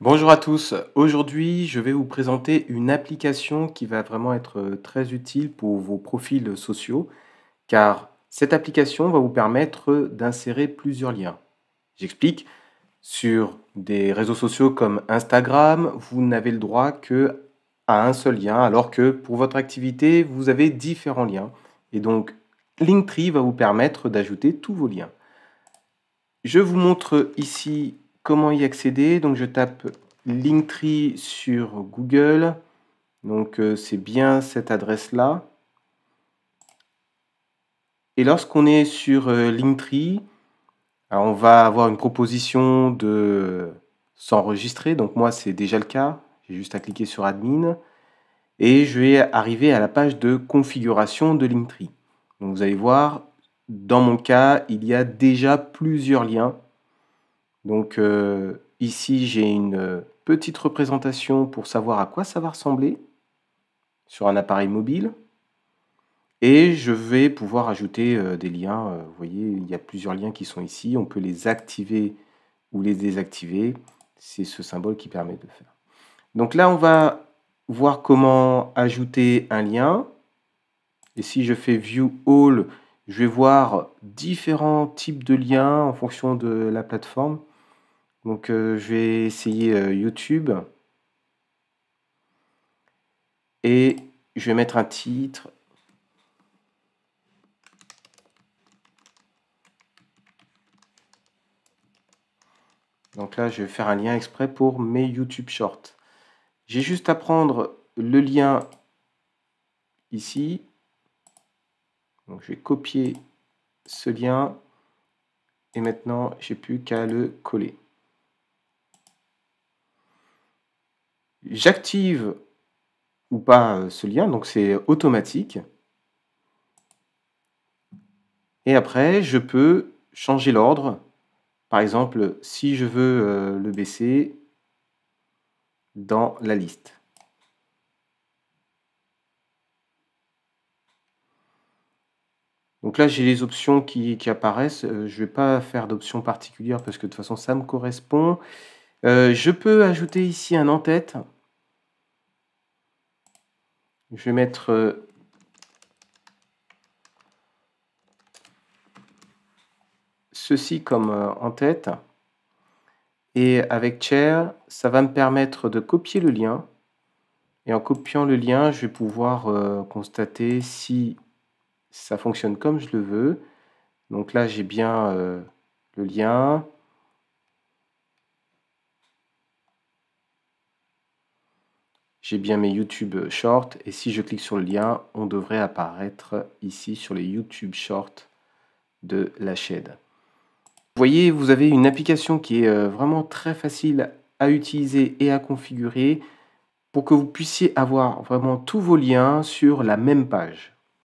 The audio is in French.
Bonjour à tous, aujourd'hui je vais vous présenter une application qui va vraiment être euh, très utile pour vos profils sociaux car cette application va vous permettre d'insérer plusieurs liens. J'explique, sur des réseaux sociaux comme Instagram, vous n'avez le droit que à un seul lien alors que pour votre activité, vous avez différents liens et donc Linktree va vous permettre d'ajouter tous vos liens. Je vous montre ici Comment y accéder Donc je tape Linktree sur Google. Donc euh, c'est bien cette adresse-là. Et lorsqu'on est sur euh, Linktree, on va avoir une proposition de s'enregistrer. Donc moi, c'est déjà le cas. J'ai juste à cliquer sur Admin. Et je vais arriver à la page de configuration de Linktree. Donc vous allez voir, dans mon cas, il y a déjà plusieurs liens donc euh, ici, j'ai une euh, petite représentation pour savoir à quoi ça va ressembler sur un appareil mobile. Et je vais pouvoir ajouter euh, des liens. vous voyez, il y a plusieurs liens qui sont ici. On peut les activer ou les désactiver. C'est ce symbole qui permet de faire. Donc là, on va voir comment ajouter un lien. Et si je fais View All, je vais voir différents types de liens en fonction de la plateforme. Donc euh, je vais essayer euh, YouTube. Et je vais mettre un titre. Donc là, je vais faire un lien exprès pour mes YouTube Shorts. J'ai juste à prendre le lien ici. Donc je vais copier ce lien. Et maintenant, j'ai plus qu'à le coller. J'active ou pas euh, ce lien, donc c'est automatique. Et après, je peux changer l'ordre. Par exemple, si je veux euh, le baisser dans la liste. Donc là, j'ai les options qui, apparaissent. Euh, je ne vais pas faire d'options particulières parce que de toute façon, ça me correspond. je peux ajouter ici un en-tête. Je vais mettre euh, ceci comme euh, en tête. Et avec Chair, ça va me permettre de copier le lien. Et en copiant le lien, je vais pouvoir euh, constater si ça fonctionne comme je le veux. Donc là, j'ai bien le lien. bien mes YouTube Shorts et si je clique sur le lien, on devrait apparaître ici sur les YouTube Shorts de la chaîne. Vous voyez, vous avez une application qui est euh, vraiment très facile à utiliser et à configurer pour que vous puissiez avoir vraiment tous vos liens sur la même page.